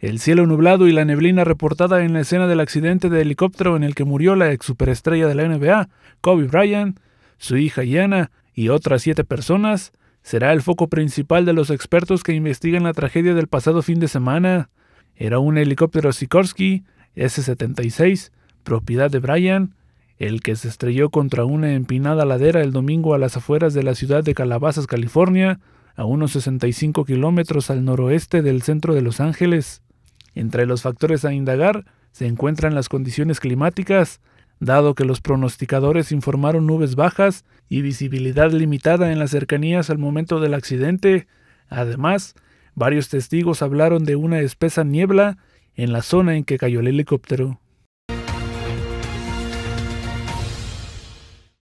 El cielo nublado y la neblina reportada en la escena del accidente de helicóptero en el que murió la ex superestrella de la NBA, Kobe Bryant, su hija Yana y otras siete personas, será el foco principal de los expertos que investigan la tragedia del pasado fin de semana. Era un helicóptero Sikorsky S-76, propiedad de Bryant, el que se estrelló contra una empinada ladera el domingo a las afueras de la ciudad de Calabazas, California, a unos 65 kilómetros al noroeste del centro de Los Ángeles. Entre los factores a indagar se encuentran las condiciones climáticas, dado que los pronosticadores informaron nubes bajas y visibilidad limitada en las cercanías al momento del accidente. Además, varios testigos hablaron de una espesa niebla en la zona en que cayó el helicóptero.